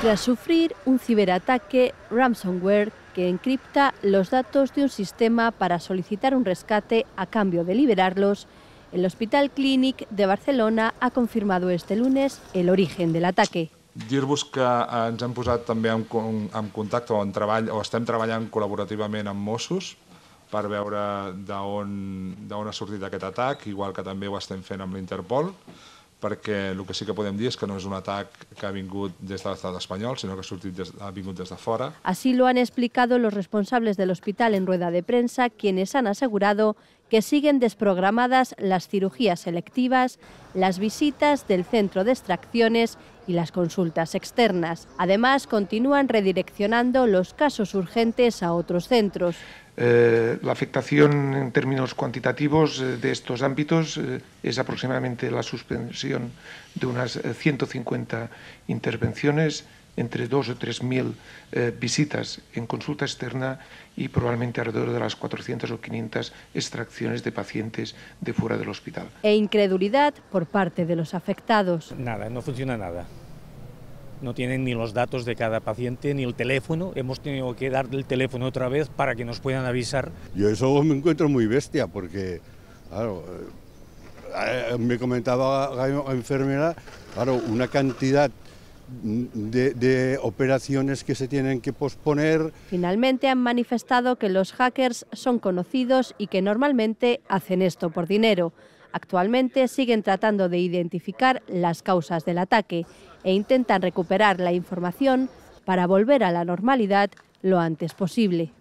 tras sufrir un ciberataque ransomware que encripta los datos de un sistema para solicitar un rescate a cambio de liberarlos, el Hospital Clínic de Barcelona ha confirmado este lunes el origen del ataque. Dir-vos que eh, ens hem posat també en, en contacte o, en treball, o estem treballant col·laborativament amb Mossos per veure d'on ha sortit aquest atac, igual que també ho estem fent amb l'Interpol. porque lo que sí que podemos decir es que no es un ataque que ha venido desde el español, sino que ha, Así lo han explicado los responsables del hospital en rueda de prensa, quienes han asegurado que siguen desprogramadas las cirugías selectivas, las visitas del centro de extracciones y las consultas externas. Además, continúan redireccionando los casos urgentes a otros centros. Eh, la afectación en términos cuantitativos eh, de estos ámbitos eh, es aproximadamente la suspensión de unas 150 intervenciones, entre 2 o 3.000 mil visitas en consulta externa y probablemente alrededor de las 400 o 500 extracciones de pacientes de fuera del hospital. E incredulidad por parte de los afectados. Nada, no funciona nada no tienen ni los datos de cada paciente ni el teléfono. Hemos tenido que darle el teléfono otra vez para que nos puedan avisar. Yo eso me encuentro muy bestia porque, claro, eh, me comentaba la enfermera, claro, una cantidad de, de, operaciones que se tienen que posponer. Finalmente han manifestado que los hackers son conocidos y que normalmente hacen esto por dinero. Actualmente siguen tratando de identificar las causas del ataque e intentan recuperar la información para volver a la normalidad lo antes posible.